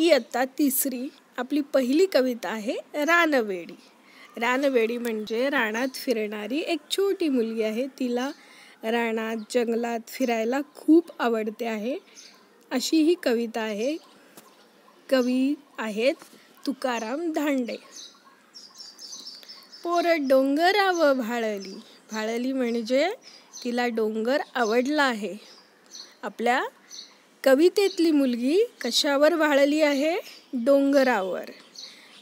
इयत्ता तिसरी आपली पहिली कविता आहे रानवेडी रानवेडी म्हणजे रानात फिरणारी एक छोटी मुलगी आहे तिला रानात जंगलात फिरायला खूप आवडते आहे अशी ही कविता आहे कवी आहेत तुकाराम धांडे पोर डोंगराव भाळली भाळली म्हणजे तिला डोंगर आवडला आहे आपल्या कवितेतली मुलगी कशावर वाळली आहे डोंगरावर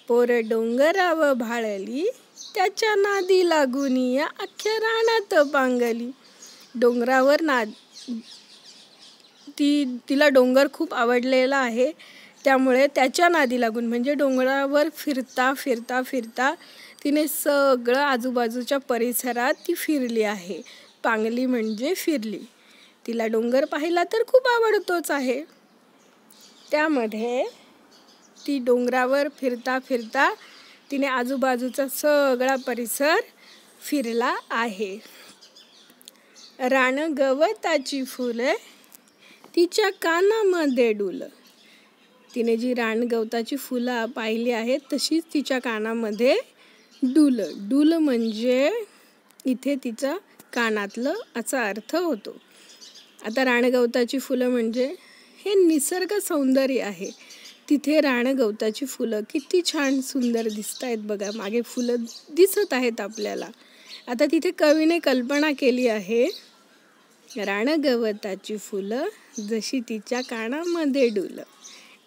पोर डोंगरावर भाळली त्याच्या नादी लागून या अख्ख्या रानात पांगली डोंगरावर नाद ती तिला डोंगर खूप आवडलेला आहे त्यामुळे त्याच्या नादी लागून म्हणजे डोंगरावर फिरता फिरता फिरता तिने सगळं आजूबाजूच्या परिसरात ती फिरली आहे पांगली म्हणजे फिरली तिला डोंगर पाहायला तर खूप आवडतोच आहे त्यामध्ये ती डोंगरावर फिरता फिरता तिने आजूबाजूचा सगळा परिसर फिरला आहे रान गवताची फुलं तिच्या कानामध्ये डुलं तिने जी रानगवताची फुलं पाहिली आहेत तशीच तिच्या कानामध्ये डुल डुल म्हणजे इथे तिचा कानातलं असा अर्थ होतो आता राणगवताची फुलं म्हणजे हे निसर्ग सौंदर्य आहे तिथे राणगवताची फुलं किती छान सुंदर दिसत आहेत बघा मागे फुलं दिसत आहेत आपल्याला आता तिथे कवीने कल्पना केली आहे राणगवताची फुलं जशी तिच्या कानामध्ये डुल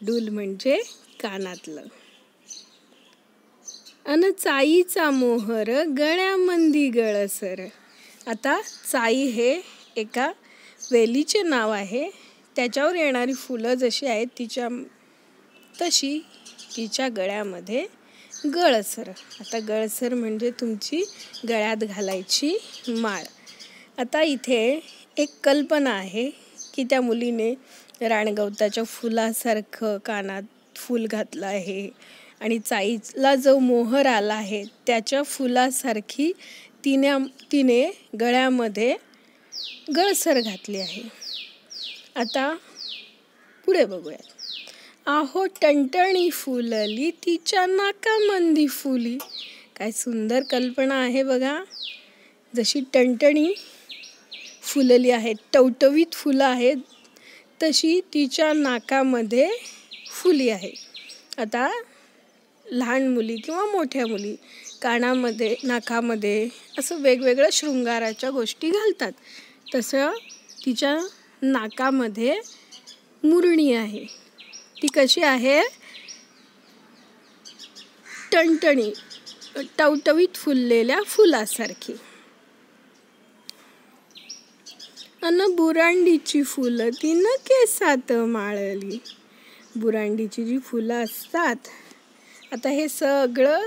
डुल म्हणजे कानातलं अन चाईचा मोहर गळ्यामंदी गळसर आता चाई हे एका वेलीचे नाव आहे त्याच्यावर येणारी फुलं जशी आहेत तिच्या तशी तिच्या गळ्यामध्ये गळसर आता गळसर म्हणजे तुमची गळ्यात घालायची माळ आता इथे एक कल्पना आहे की त्या मुलीने राणगवताच्या फुलासारखं कानात फूल घातलं आहे आणि चाईला जो मोहर आला आहे त्याच्या फुलासारखी तिने तिने गळ्यामध्ये गळसर घातली आहे आता पुढे बघूयात आहो टणटणी फुलली तिच्या नाकामंदी फुली काय सुंदर कल्पना आहे बघा जशी टणटणी फुलली आहे टवटवीत फुलं आहेत तशी तिच्या नाकामध्ये फुली आहे आता लहान मुली किंवा मोठ्या मुली कानामध्ये नाकामध्ये असं वेगवेगळ्या शृंगाराच्या गोष्टी घालतात तसं तिच्या नाकामध्ये मुरणी आहे ती कशी आहे टणटणी टवटवीत फुललेल्या फुलासारखी अन बुरांडीची फुलं न केसात माळली बुरांडीची जी फुलं असतात आता हे सगळं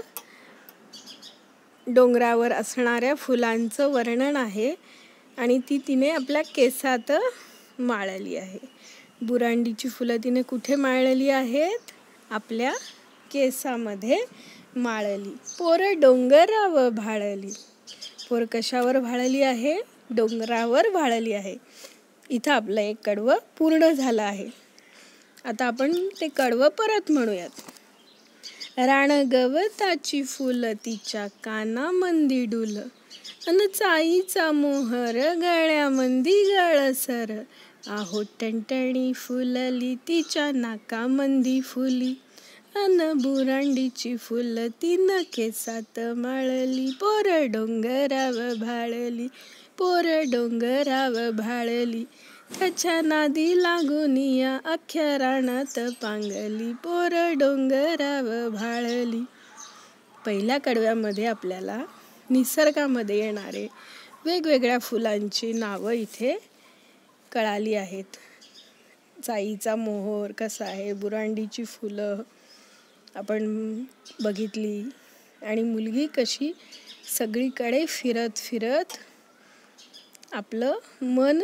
डोंगरावर असणाऱ्या फुलांचं वर्णन आहे आणि ती तिने आपल्या केसात माळली आहे बुरांडीची फुलं तिने कुठे माळली आहेत आपल्या केसामध्ये माळली पोरं डोंगरावर भाळली पोर कशावर भाळली आहे डोंगरावर भाळली आहे इथं आपलं एक कडवं पूर्ण झालं आहे आता आपण ते कडवं परत म्हणूयात गवताची फुलं तिच्या कानामंदी डुलं अन चाईचा मोहर गळ्यामंदी गळसर आहो टणटणी फुलली तिच्या नाकामंदी फुली अन बुरांडीची फुल तीन केसात माळली पोर डोंगराव भाळली पोर डोंगराव भाळली त्याच्या नादी लागून या राणात पांगली पोर डोंगराव भाळली पहिल्या कडव्यामध्ये आपल्याला निसर्गामध्ये येणारे वेगवेगळ्या फुलांची नावं इथे कळाली आहेत जाईचा मोहर कसा आहे बुरांडीची फुलं आपण बघितली आणि मुलगी कशी सगळीकडे फिरत फिरत आपलं मन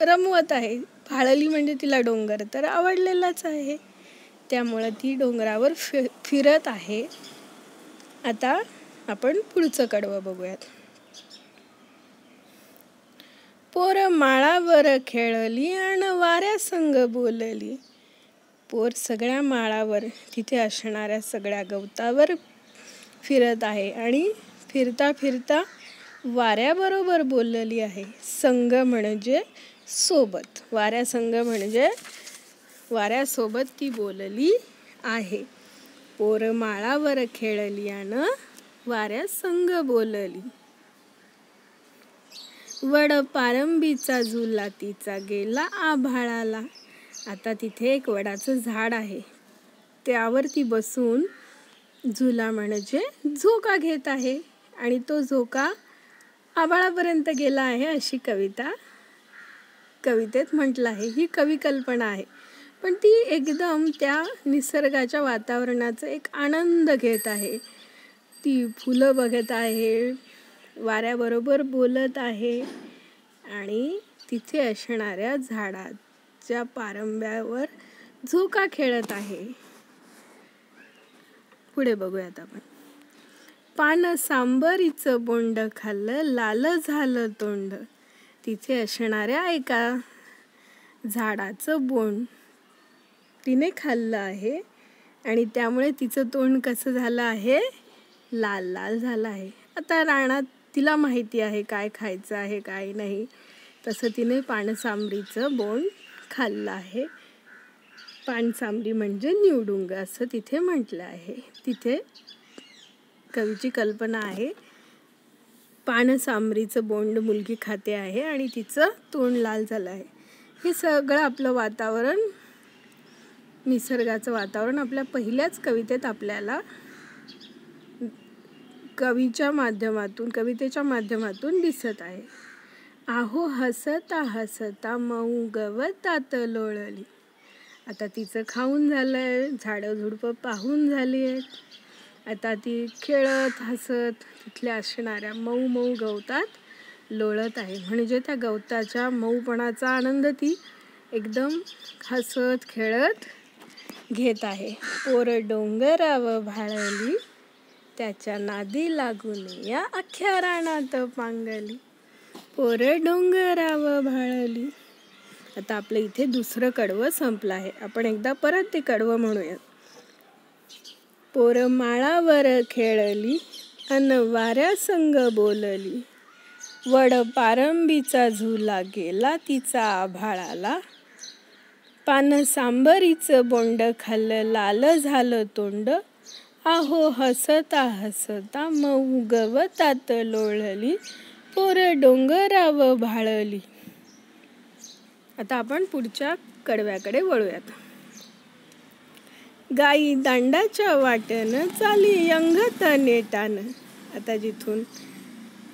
रमवत आहे फाळली म्हणजे तिला डोंगर तर आवडलेलाच आहे त्यामुळं ती डोंगरावर फि फिरत आहे आता आपण पुढचं कडवं बघूयात पोर माळावर खेळली आणि वाऱ्या संग बोलली पोर सगळ्या माळावर तिथे असणाऱ्या सगळ्या गवतावर फिरत आहे आणि फिरता फिरता वाऱ्याबरोबर बोललेली आहे संग म्हणजे सोबत वाऱ्या संघ म्हणजे वाऱ्यासोबत ती बोलली आहे पोर माळावर खेळली आणि वाऱ्या संग बोलली वड पारंबीचा झुला तिचा गेला आभाळाला आता तिथे एक वडाचं झाड आहे त्यावर ती बसून झुला म्हणजे झोका घेत आहे आणि तो झोका आभाळापर्यंत गेला आहे अशी कविता कवितेत म्हटलं आहे ही कवी कल्पना आहे पण ती एकदम त्या निसर्गाच्या वातावरणाचं एक आनंद घेत आहे ती फुलं बघत आहे वाऱ्याबरोबर बोलत आहे आणि तिथे असणाऱ्या झाडाच्या पारंब्यावर झोका खेळत आहे पुढे बघूयात आपण पान सांबरीचं बोंड खाल्लं लाल झालं तोंड तिथे असणाऱ्या एका झाडाचं बोंड तिने खाल्लं आहे आणि त्यामुळे तिचं तोंड कसं झालं आहे लाल लाल झाला आहे आता राणात तिला माहिती आहे काय खायचं आहे काय नाही तसं तिने पानसांबरीचं बोंड खाल्लं आहे पानसांबरी म्हणजे निवडुंग असं तिथे म्हटलं आहे तिथे कवीची कल्पना आहे पानसांबरीचं बोंड मुलगी खाते आहे आणि तिचं तोंड लाल झालं आहे हे सगळं आपलं वातावरण निसर्गाचं वातावरण आपल्या पहिल्याच कवितेत आपल्याला कवीच्या माध्यमातून कवितेच्या माध्यमातून दिसत आहे आहो हसता हसता मऊ गवतात लोळली आता तिचं खाऊन झालं आहे झाडं झुडपं पाहून झाली आहेत आता ती खेळत हसत तिथल्या असणाऱ्या मऊ मऊ गवतात लोळत आहे म्हणजे त्या गवताच्या मऊपणाचा आनंद ती एकदम हसत खेळत घेत आहे पोरं डोंगरावं भाळली त्याच्या नादी लागून या अख्ख्या रानात पांगली पोर डोंगराव भाळली आता आपलं इथे दुसरं कडवं संपलं आहे आपण एकदा परत ते कडवं म्हणूयात पोर माळावर खेळली अन संग बोलली वड पारंबीचा झुला गेला तिचा आभाळाला पान सांबरीचं बोंड खाल्लं लाल झालं तोंड आहो हसता हसता मऊ गवतात लोळली पोर डोंगराव भाळली आता आपण पुढच्या कडव्याकडे वळूयात गाई दांडाच्या वाटेनं चाली अंगत नेटान। आता जिथून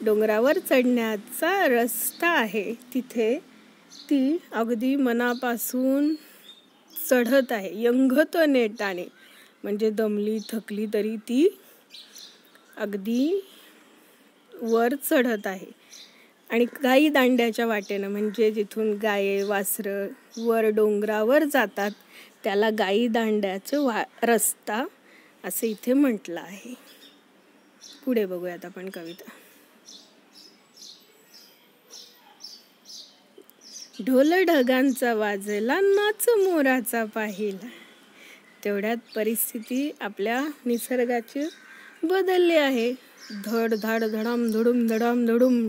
डोंगरावर चढण्याचा रस्ता आहे तिथे ती अगदी मनापासून चढत आहे यंगत नेटाने म्हणजे दमली थकली तरी ती अगदी वर चढत आहे आणि गाई दांड्याच्या वाटेनं म्हणजे जिथून गाये वासर वर डोंगरावर जातात त्याला गाई दांड्याचं वा रस्ता असे इथे म्हटलं आहे पुढे बघूयात आपण कविता ढोल ढगांचा वाजला नाच मोराचा पाहिला तेवढ्यात परिस्थिती आपल्या निसर्गाची बदलली आहे धड धड धडम धुडुम धडम धुडुम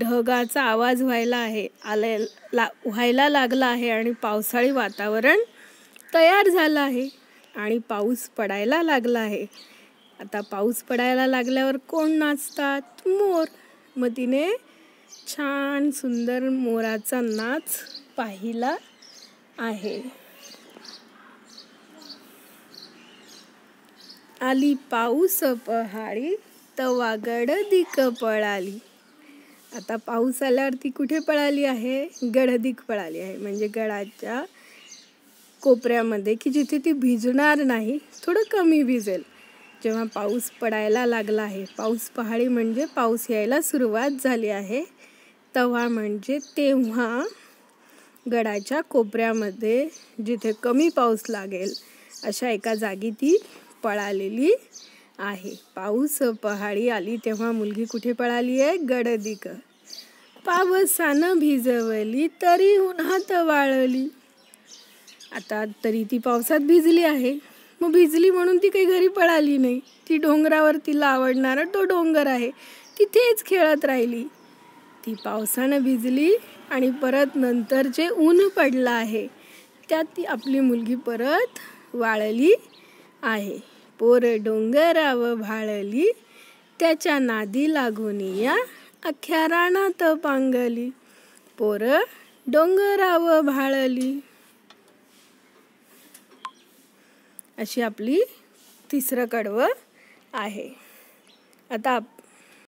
ढगाचा आवाज व्हायला आहे आले ला व्हायला लागला आहे आणि पावसाळी वातावरण तयार झालं आहे आणि पाऊस पडायला लागला आहे आता पाऊस पडायला लागल्यावर कोण नाचतात मोर मग तिने छान सुंदर मोराचा नाच पाहिला आहे आली पाऊस पहाडी तवा गडदिक पळाली आता पाऊस आल्यावरती कुठे पळाली आहे गडदिक पळाली आहे म्हणजे गडाच्या कोपऱ्यामध्ये की जिथे ती भिजणार नाही थोडं कमी भिजेल जेव्हा पाऊस पडायला लागला आहे पाऊस पहाडी म्हणजे पाऊस यायला सुरुवात झाली आहे तेव्हा म्हणजे तेव्हा गडाच्या कोपऱ्यामध्ये जिथे कमी पाऊस लागेल अशा एका जागी ती पळालेली आहे पाऊस पहाडी आली तेव्हा मुलगी कुठे पळाली आहे गडदिक पावसानं भिजवली तरी उन्हात वाळली आता तरी ती पावसात भिजली आहे मग भिजली म्हणून ती काही घरी पळाली नाही ती डोंगरावर तिला आवडणारा तो डोंगर आहे तिथेच खेळत राहिली ती पावसानं भिजली आणि परत नंतर जे ऊन पडलं आहे त्यात ती आपली मुलगी परत वाळली आहे पोर डोंगराव भाळली त्याच्या नादी लागून या अख्या रानात पांगली पोर डोंगराव भाळली अशी आपली तिसरं कडवं आहे आता